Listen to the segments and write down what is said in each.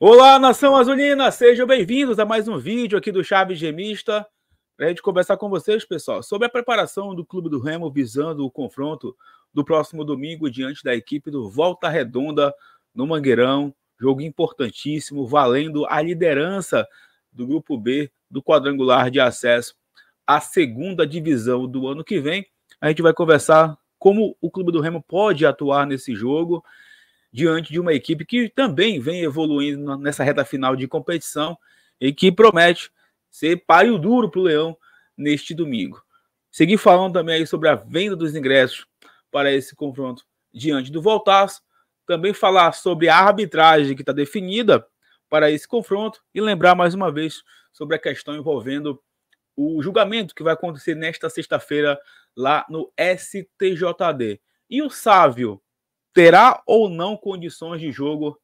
Olá, nação azulina! Sejam bem-vindos a mais um vídeo aqui do Chaves Gemista. Para a gente conversar com vocês, pessoal, sobre a preparação do Clube do Remo visando o confronto do próximo domingo diante da equipe do Volta Redonda no Mangueirão. Jogo importantíssimo, valendo a liderança do Grupo B do quadrangular de acesso à segunda divisão do ano que vem. A gente vai conversar como o Clube do Remo pode atuar nesse jogo diante de uma equipe que também vem evoluindo nessa reta final de competição e que promete ser páreo duro para o Leão neste domingo. Seguir falando também sobre a venda dos ingressos para esse confronto diante do Voltas, também falar sobre a arbitragem que está definida para esse confronto e lembrar mais uma vez sobre a questão envolvendo o julgamento que vai acontecer nesta sexta-feira lá no STJD. E o Sávio, terá ou não condições de jogo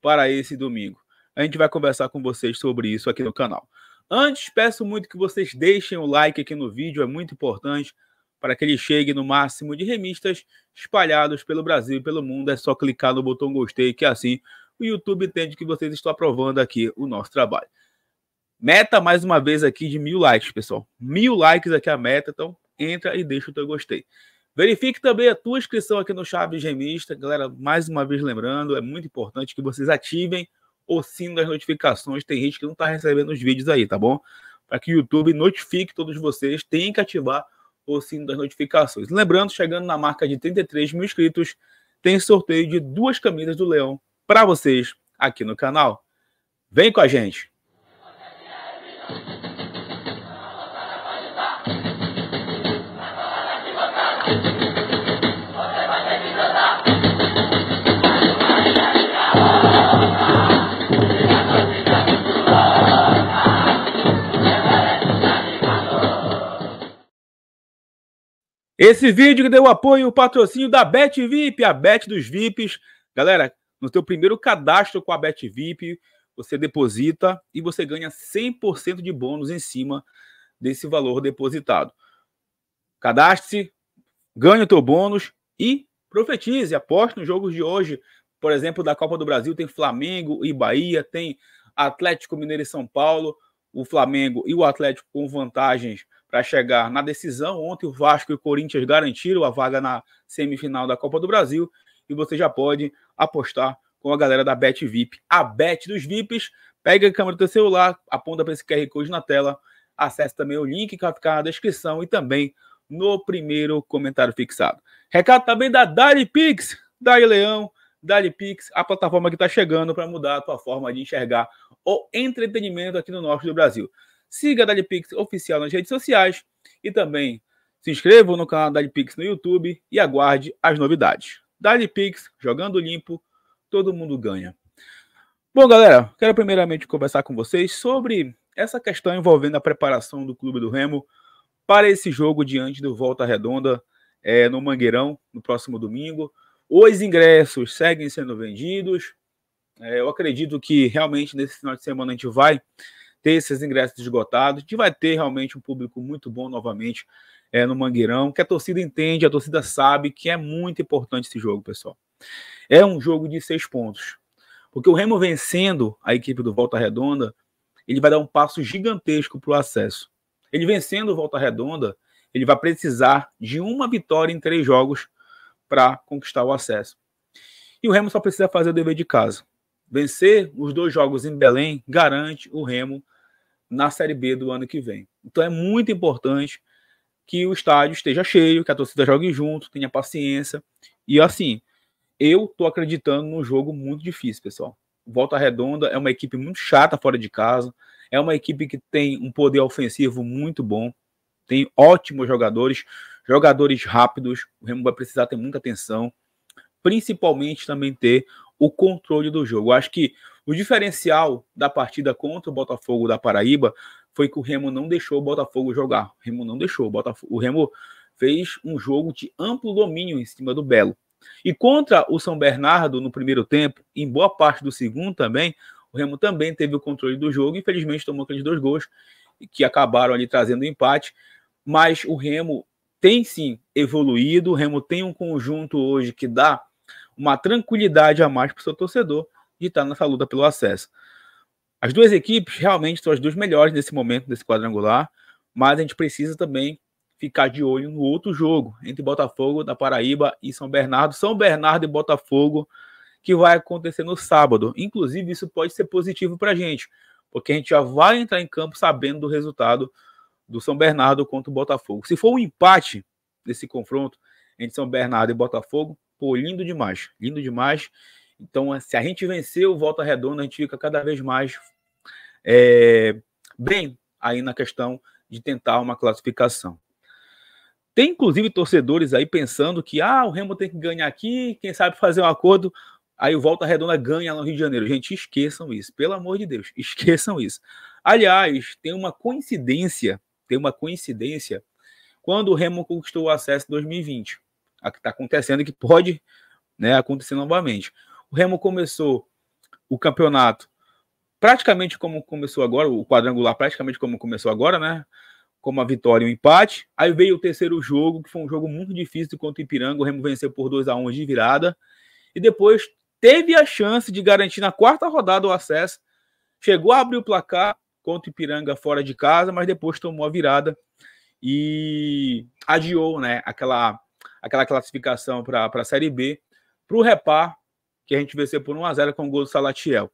para esse domingo. A gente vai conversar com vocês sobre isso aqui no canal. Antes, peço muito que vocês deixem o like aqui no vídeo, é muito importante para que ele chegue no máximo de remistas espalhados pelo Brasil e pelo mundo. É só clicar no botão gostei, que assim o YouTube entende que vocês estão aprovando aqui o nosso trabalho. Meta mais uma vez aqui de mil likes, pessoal. Mil likes aqui é a meta, então entra e deixa o teu gostei. Verifique também a tua inscrição aqui no Chaves Gemista. Galera, mais uma vez lembrando, é muito importante que vocês ativem o sino das notificações. Tem gente que não está recebendo os vídeos aí, tá bom? Para que o YouTube notifique todos vocês, tem que ativar o sino das notificações. Lembrando, chegando na marca de 33 mil inscritos, tem sorteio de duas camisas do Leão para vocês aqui no canal. Vem com a gente! Esse vídeo que deu apoio o patrocínio da Bet VIP, a Bet dos VIPs. Galera, no teu primeiro cadastro com a Bet VIP, você deposita e você ganha 100% de bônus em cima desse valor depositado. Cadastre-se, ganhe o teu bônus e profetize, aposte nos jogos de hoje. Por exemplo, da Copa do Brasil tem Flamengo e Bahia, tem Atlético Mineiro e São Paulo, o Flamengo e o Atlético com vantagens para chegar na decisão. Ontem o Vasco e o Corinthians garantiram a vaga na semifinal da Copa do Brasil e você já pode apostar com a galera da Bet VIP. A Bet dos VIPs, pega a câmera do seu celular, aponta para esse QR Code na tela, acesse também o link que vai ficar na descrição e também no primeiro comentário fixado. Recado também da Dali Pix, Dali Leão, Dali Pix, a plataforma que está chegando para mudar a tua forma de enxergar o entretenimento aqui no norte do Brasil. Siga a DaliPix oficial nas redes sociais e também se inscreva no canal DaliPix no YouTube e aguarde as novidades. DaliPix, jogando limpo, todo mundo ganha. Bom, galera, quero primeiramente conversar com vocês sobre essa questão envolvendo a preparação do Clube do Remo para esse jogo diante do Volta Redonda é, no Mangueirão, no próximo domingo. Os ingressos seguem sendo vendidos. É, eu acredito que realmente nesse final de semana a gente vai ter esses ingressos esgotados, que vai ter realmente um público muito bom novamente é, no Mangueirão, que a torcida entende, a torcida sabe que é muito importante esse jogo, pessoal. É um jogo de seis pontos. Porque o Remo vencendo a equipe do Volta Redonda, ele vai dar um passo gigantesco para o acesso. Ele vencendo o Volta Redonda, ele vai precisar de uma vitória em três jogos para conquistar o acesso. E o Remo só precisa fazer o dever de casa. Vencer os dois jogos em Belém garante o Remo na Série B do ano que vem. Então é muito importante que o estádio esteja cheio, que a torcida jogue junto, tenha paciência. E assim, eu estou acreditando num jogo muito difícil, pessoal. Volta Redonda é uma equipe muito chata fora de casa, é uma equipe que tem um poder ofensivo muito bom, tem ótimos jogadores, jogadores rápidos. O Remo vai precisar ter muita atenção, principalmente também ter o controle do jogo. Eu acho que o diferencial da partida contra o Botafogo da Paraíba foi que o Remo não deixou o Botafogo jogar. O Remo não deixou o Botafogo. O Remo fez um jogo de amplo domínio em cima do Belo. E contra o São Bernardo no primeiro tempo, em boa parte do segundo também, o Remo também teve o controle do jogo, infelizmente tomou aqueles dois gols que acabaram ali trazendo o um empate, mas o Remo tem sim evoluído, o Remo tem um conjunto hoje que dá uma tranquilidade a mais para o seu torcedor de estar nessa luta pelo acesso. As duas equipes realmente são as duas melhores nesse momento, desse quadrangular, mas a gente precisa também ficar de olho no outro jogo entre Botafogo da Paraíba e São Bernardo. São Bernardo e Botafogo, que vai acontecer no sábado. Inclusive, isso pode ser positivo para a gente, porque a gente já vai entrar em campo sabendo do resultado do São Bernardo contra o Botafogo. Se for um empate desse confronto entre São Bernardo e Botafogo, Pô, lindo demais, lindo demais. Então, se assim, a gente vencer o Volta Redonda, a gente fica cada vez mais é, bem aí na questão de tentar uma classificação. Tem inclusive torcedores aí pensando que ah, o Remo tem que ganhar aqui, quem sabe fazer um acordo, aí o Volta Redonda ganha lá no Rio de Janeiro. Gente, esqueçam isso, pelo amor de Deus, esqueçam isso. Aliás, tem uma coincidência, tem uma coincidência quando o Remo conquistou o acesso em 2020 a que está acontecendo e que pode né, acontecer novamente. O Remo começou o campeonato praticamente como começou agora, o quadrangular praticamente como começou agora, né? Com uma vitória e um empate. Aí veio o terceiro jogo, que foi um jogo muito difícil contra o Ipiranga. O Remo venceu por 2 a 1 de virada. E depois teve a chance de garantir na quarta rodada o acesso. Chegou a abrir o placar contra o Ipiranga fora de casa, mas depois tomou a virada e adiou, né? Aquela aquela classificação para a Série B, para o Repar, que a gente venceu por 1x0 com o gol do Salatiel.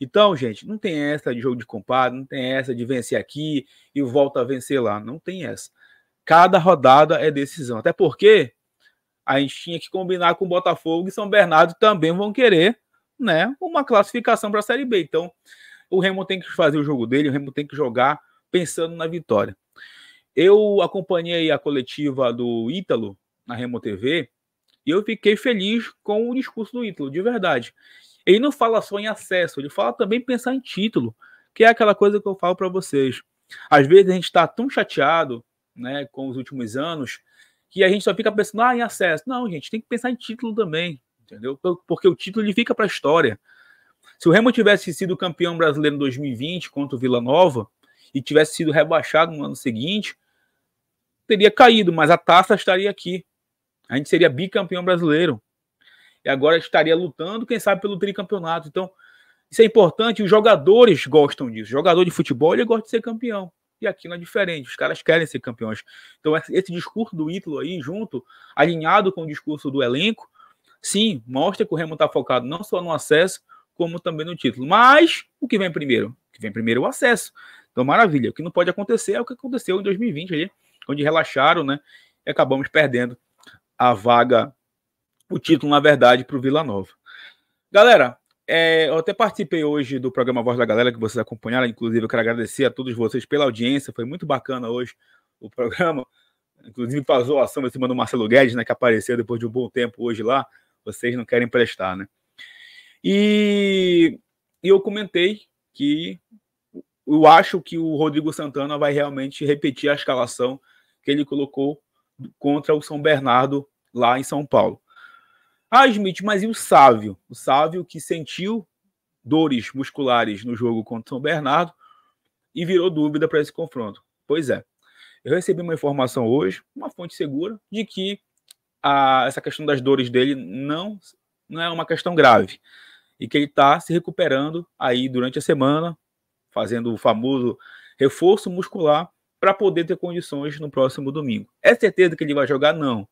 Então, gente, não tem essa de jogo de compadre, não tem essa de vencer aqui e volta a vencer lá. Não tem essa. Cada rodada é decisão. Até porque a gente tinha que combinar com o Botafogo e São Bernardo também vão querer né, uma classificação para a Série B. Então, o Remo tem que fazer o jogo dele, o Remo tem que jogar pensando na vitória. Eu acompanhei a coletiva do Ítalo na Remo TV, e eu fiquei feliz com o discurso do Ítalo, de verdade. Ele não fala só em acesso, ele fala também pensar em título, que é aquela coisa que eu falo para vocês. Às vezes a gente está tão chateado né, com os últimos anos que a gente só fica pensando ah, em acesso. Não, gente, tem que pensar em título também, entendeu? Porque o título ele fica para a história. Se o Remo tivesse sido campeão brasileiro em 2020 contra o Vila Nova e tivesse sido rebaixado no ano seguinte, teria caído, mas a taça estaria aqui, a gente seria bicampeão brasileiro. E agora estaria lutando, quem sabe, pelo tricampeonato. Então, isso é importante. Os jogadores gostam disso. jogador de futebol, ele gosta de ser campeão. E aqui não é diferente. Os caras querem ser campeões. Então, esse discurso do Ítalo aí, junto, alinhado com o discurso do elenco, sim, mostra que o Remo está focado não só no acesso, como também no título. Mas o que vem primeiro? O que vem primeiro é o acesso. Então, maravilha. O que não pode acontecer é o que aconteceu em 2020 ali, onde relaxaram, né? E acabamos perdendo a vaga, o título, na verdade, para o Vila Nova. Galera, é, eu até participei hoje do programa Voz da Galera, que vocês acompanharam. Inclusive, eu quero agradecer a todos vocês pela audiência. Foi muito bacana hoje o programa. Inclusive, passou a ação em cima do Marcelo Guedes, né, que apareceu depois de um bom tempo hoje lá. Vocês não querem prestar, né? E, e eu comentei que eu acho que o Rodrigo Santana vai realmente repetir a escalação que ele colocou contra o São Bernardo lá em São Paulo. Ah, Smith, mas e o Sávio? O Sávio que sentiu dores musculares no jogo contra o São Bernardo e virou dúvida para esse confronto. Pois é. Eu recebi uma informação hoje, uma fonte segura, de que a, essa questão das dores dele não, não é uma questão grave. E que ele está se recuperando aí durante a semana, fazendo o famoso reforço muscular para poder ter condições no próximo domingo. É certeza que ele vai jogar? Não.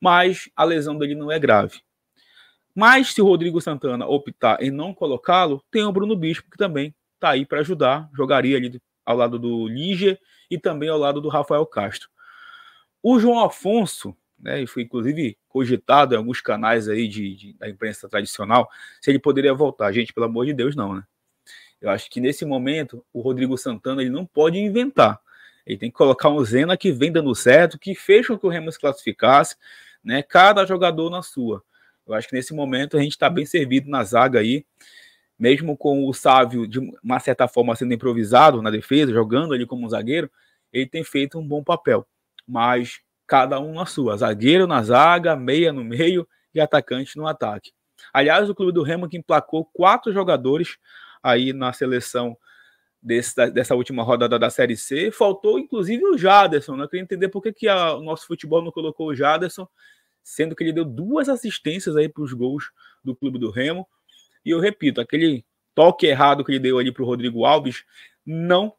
Mas a lesão dele não é grave. Mas se o Rodrigo Santana optar em não colocá-lo, tem o Bruno Bispo, que também está aí para ajudar, jogaria ali ao lado do Líger e também ao lado do Rafael Castro. O João Afonso, né, e foi inclusive cogitado em alguns canais aí de, de, da imprensa tradicional, se ele poderia voltar. Gente, pelo amor de Deus, não, né? Eu acho que nesse momento o Rodrigo Santana ele não pode inventar. Ele tem que colocar um Zena que vem dando certo, que fez com que o Remo se classificasse, né? Cada jogador na sua. Eu acho que nesse momento a gente está bem servido na zaga aí, mesmo com o Sávio, de uma certa forma, sendo improvisado na defesa, jogando ali como um zagueiro, ele tem feito um bom papel. Mas cada um na sua. Zagueiro na zaga, meia no meio e atacante no ataque. Aliás, o clube do Remo que emplacou quatro jogadores aí na seleção dessa última rodada da Série C. Faltou, inclusive, o Jaderson. Né? Eu queria entender por que, que a, o nosso futebol não colocou o Jaderson, sendo que ele deu duas assistências aí para os gols do Clube do Remo. E eu repito, aquele toque errado que ele deu ali para o Rodrigo Alves não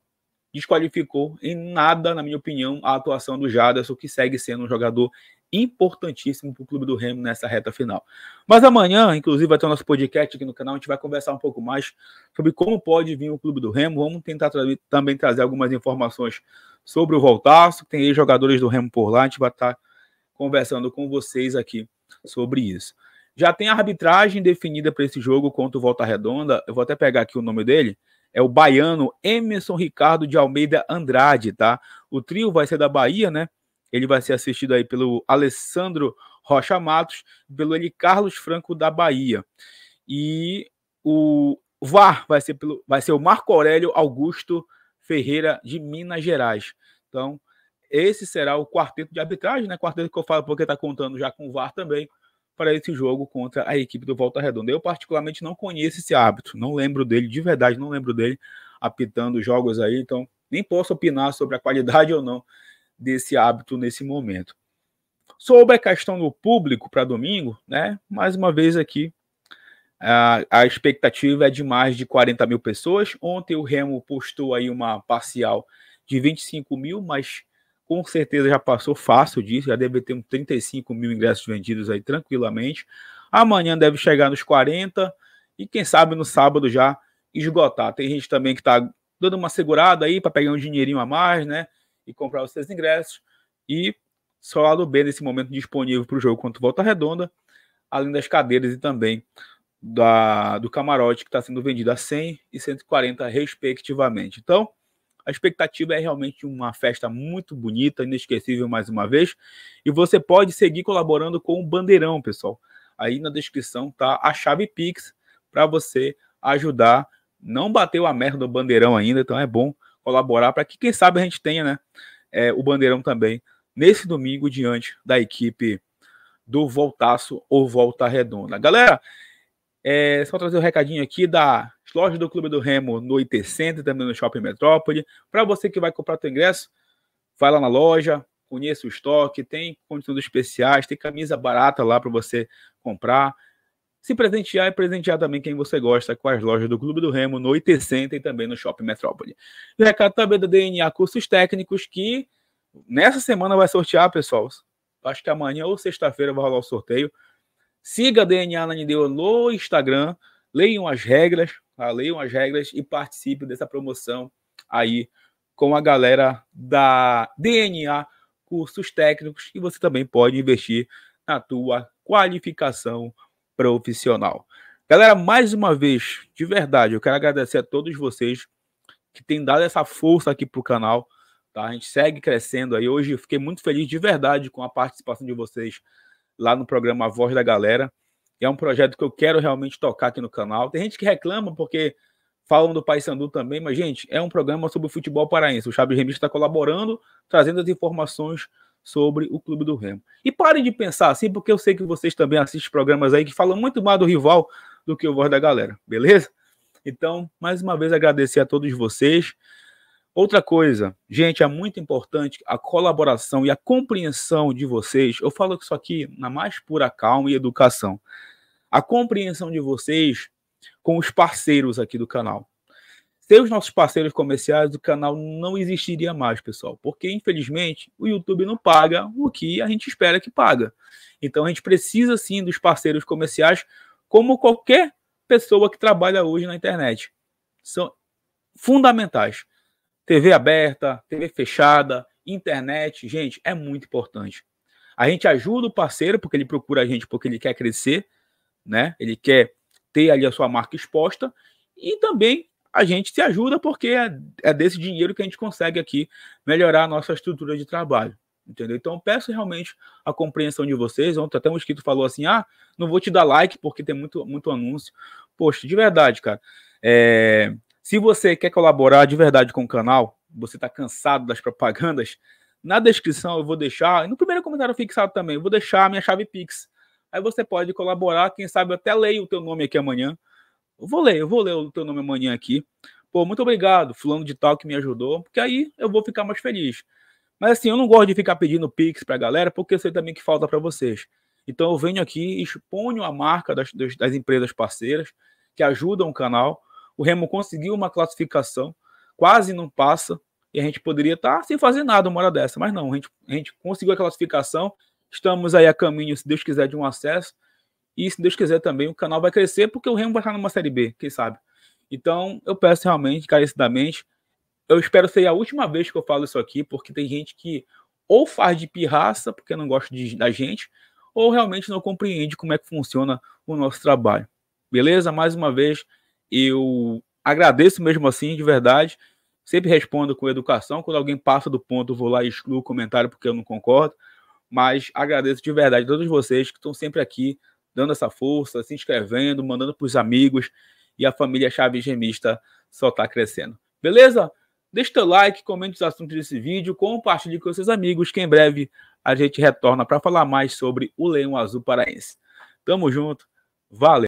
desqualificou em nada, na minha opinião, a atuação do Jaderson, que segue sendo um jogador importantíssimo para o clube do Remo nessa reta final. Mas amanhã, inclusive, vai ter o nosso podcast aqui no canal, a gente vai conversar um pouco mais sobre como pode vir o clube do Remo. Vamos tentar tra também trazer algumas informações sobre o Voltaço, tem jogadores do Remo por lá, a gente vai estar tá conversando com vocês aqui sobre isso. Já tem a arbitragem definida para esse jogo contra o Volta Redonda. Eu vou até pegar aqui o nome dele é o baiano Emerson Ricardo de Almeida Andrade, tá? O trio vai ser da Bahia, né? Ele vai ser assistido aí pelo Alessandro Rocha Matos pelo ele Carlos Franco da Bahia. E o VAR vai ser, pelo, vai ser o Marco Aurélio Augusto Ferreira de Minas Gerais. Então, esse será o quarteto de arbitragem, né? Quarteto que eu falo porque está contando já com o VAR também para esse jogo contra a equipe do Volta Redonda. Eu particularmente não conheço esse árbitro, não lembro dele, de verdade não lembro dele apitando jogos aí, então nem posso opinar sobre a qualidade ou não desse hábito nesse momento. Sobre a questão do público para domingo, né? Mais uma vez aqui, a, a expectativa é de mais de 40 mil pessoas. Ontem o Remo postou aí uma parcial de 25 mil, mas com certeza já passou fácil disso, já deve ter uns 35 mil ingressos vendidos aí tranquilamente. Amanhã deve chegar nos 40 e quem sabe no sábado já esgotar. Tem gente também que está dando uma segurada aí para pegar um dinheirinho a mais, né? e comprar os seus ingressos. E só lado B nesse momento disponível para o jogo quanto Volta Redonda, além das cadeiras e também da, do camarote que está sendo vendido a 100 e 140 respectivamente. Então, a expectativa é realmente uma festa muito bonita, inesquecível mais uma vez. E você pode seguir colaborando com o Bandeirão, pessoal. Aí na descrição tá a chave Pix para você ajudar. Não bateu a merda do Bandeirão ainda, então é bom colaborar para que, quem sabe, a gente tenha né, é, o Bandeirão também nesse domingo diante da equipe do Voltaço ou Volta Redonda. Galera, é, só trazer um recadinho aqui da loja do Clube do Remo no IT Center, também no Shopping Metrópole. Para você que vai comprar seu ingresso, vai lá na loja, conheça o estoque, tem conteúdos especiais, tem camisa barata lá para você comprar se presentear e presentear também quem você gosta com as lojas do Clube do Remo, no IT e também no Shopping Metrópole. E recado também da DNA Cursos Técnicos, que nessa semana vai sortear, pessoal. Acho que amanhã ou sexta-feira vai rolar o sorteio. Siga a DNA na Nideu no Instagram, leiam as regras, tá? leiam as regras e participe dessa promoção aí com a galera da DNA Cursos Técnicos e você também pode investir na tua qualificação profissional. Galera, mais uma vez, de verdade, eu quero agradecer a todos vocês que têm dado essa força aqui para o canal. Tá? A gente segue crescendo aí. Hoje eu fiquei muito feliz de verdade com a participação de vocês lá no programa Voz da Galera. É um projeto que eu quero realmente tocar aqui no canal. Tem gente que reclama porque falam do Paysandu também, mas, gente, é um programa sobre futebol paraense. O Chaves Remix está colaborando, trazendo as informações sobre o Clube do Remo. E parem de pensar assim, porque eu sei que vocês também assistem programas aí que falam muito mais do rival do que o voz da galera, beleza? Então, mais uma vez agradecer a todos vocês. Outra coisa, gente, é muito importante a colaboração e a compreensão de vocês. Eu falo isso aqui na mais pura calma e educação. A compreensão de vocês com os parceiros aqui do canal. Sem os nossos parceiros comerciais, o canal não existiria mais, pessoal, porque infelizmente o YouTube não paga o que a gente espera que paga. Então a gente precisa sim dos parceiros comerciais, como qualquer pessoa que trabalha hoje na internet. São fundamentais. TV aberta, TV fechada, internet, gente, é muito importante. A gente ajuda o parceiro porque ele procura a gente porque ele quer crescer, né? Ele quer ter ali a sua marca exposta e também a gente te ajuda porque é, é, desse dinheiro que a gente consegue aqui melhorar a nossa estrutura de trabalho. Entendeu? Então peço realmente a compreensão de vocês. Ontem até um inscrito falou assim: ah, não vou te dar like porque tem muito, muito anúncio. Poxa, de verdade, cara. É... se você quer colaborar de verdade com o canal, você está cansado das propagandas, na descrição eu vou deixar, e no primeiro comentário fixado também, eu vou deixar a minha chave Pix. Aí você pode colaborar, quem sabe eu até leio o teu nome aqui amanhã eu vou ler, eu vou ler o teu nome amanhã aqui. Pô, muito obrigado, fulano de tal que me ajudou, porque aí eu vou ficar mais feliz. Mas assim, eu não gosto de ficar pedindo pix pra galera, porque eu sei também que falta para vocês. Então eu venho aqui, exponho a marca das, das empresas parceiras que ajudam o canal. O Remo conseguiu uma classificação, quase não passa, e a gente poderia estar tá sem fazer nada uma hora dessa, mas não, a gente, a gente conseguiu a classificação, estamos aí a caminho, se Deus quiser, de um acesso. E se Deus quiser também, o canal vai crescer, porque o Remo vai estar numa Série B, quem sabe. Então, eu peço realmente, carecidamente, eu espero ser a última vez que eu falo isso aqui, porque tem gente que ou faz de pirraça, porque não gosta de, da gente, ou realmente não compreende como é que funciona o nosso trabalho. Beleza? Mais uma vez, eu agradeço mesmo assim, de verdade. Sempre respondo com educação. Quando alguém passa do ponto, eu vou lá e excluo o comentário porque eu não concordo. Mas agradeço de verdade a todos vocês que estão sempre aqui dando essa força, se inscrevendo, mandando para os amigos e a família Chave Gemista só está crescendo. Beleza? Deixe seu like, comente os assuntos desse vídeo, compartilhe com seus amigos, que em breve a gente retorna para falar mais sobre o Leão Azul Paraense. Tamo junto, valeu!